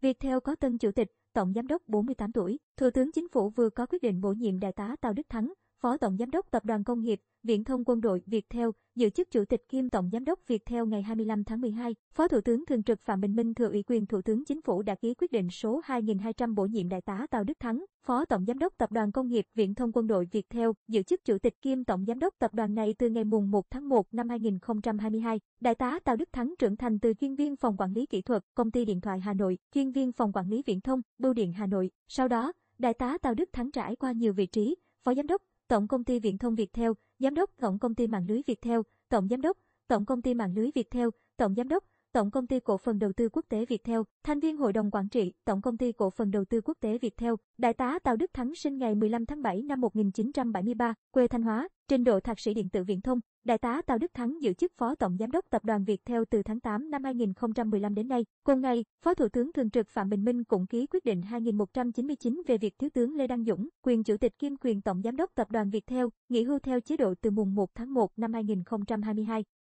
Viettel có tân chủ tịch, tổng giám đốc 48 tuổi, Thủ tướng Chính phủ vừa có quyết định bổ nhiệm đại tá Tào Đức Thắng, Phó Tổng Giám đốc Tập đoàn Công nghiệp, Viễn thông Quân đội Việt Theo, giữ chức Chủ tịch kiêm Tổng Giám đốc Việt Theo ngày 25 tháng 12, Phó Thủ tướng Thường trực Phạm Bình Minh thừa ủy quyền Thủ tướng Chính phủ đã ký quyết định số 2200 bổ nhiệm Đại tá Tào Đức Thắng, Phó Tổng Giám đốc Tập đoàn Công nghiệp Viễn thông Quân đội Việt Theo, giữ chức Chủ tịch kiêm Tổng Giám đốc Tập đoàn này từ ngày mùng 1 tháng 1 năm 2022. Đại tá Tào Đức Thắng trưởng thành từ chuyên viên phòng quản lý kỹ thuật, công ty điện thoại Hà Nội, chuyên viên phòng quản lý viễn thông, bưu điện Hà Nội. Sau đó, Đại tá Tào Đức Thắng trải qua nhiều vị trí, Phó Giám đốc, Tổng công ty Viễn thông Viettel, Giám đốc Tổng công ty mạng lưới Viettel, Tổng giám đốc Tổng công ty mạng lưới Viettel, Tổng giám đốc Tổng công ty cổ phần đầu tư quốc tế Viettel, thành viên hội đồng quản trị, Tổng công ty cổ phần đầu tư quốc tế Viettel, đại tá Tào Đức Thắng sinh ngày 15 tháng 7 năm 1973, quê Thanh Hóa, trình độ thạc sĩ điện tử viễn thông. Đại tá Tào Đức Thắng giữ chức Phó Tổng Giám đốc Tập đoàn Viettel từ tháng 8 năm 2015 đến nay. Cùng ngày, Phó Thủ tướng Thường trực Phạm Bình Minh cũng ký quyết định 2199 về việc Thiếu tướng Lê Đăng Dũng, quyền Chủ tịch kiêm quyền Tổng Giám đốc Tập đoàn Viettel, nghỉ hưu theo chế độ từ mùng 1 tháng 1 năm 2022.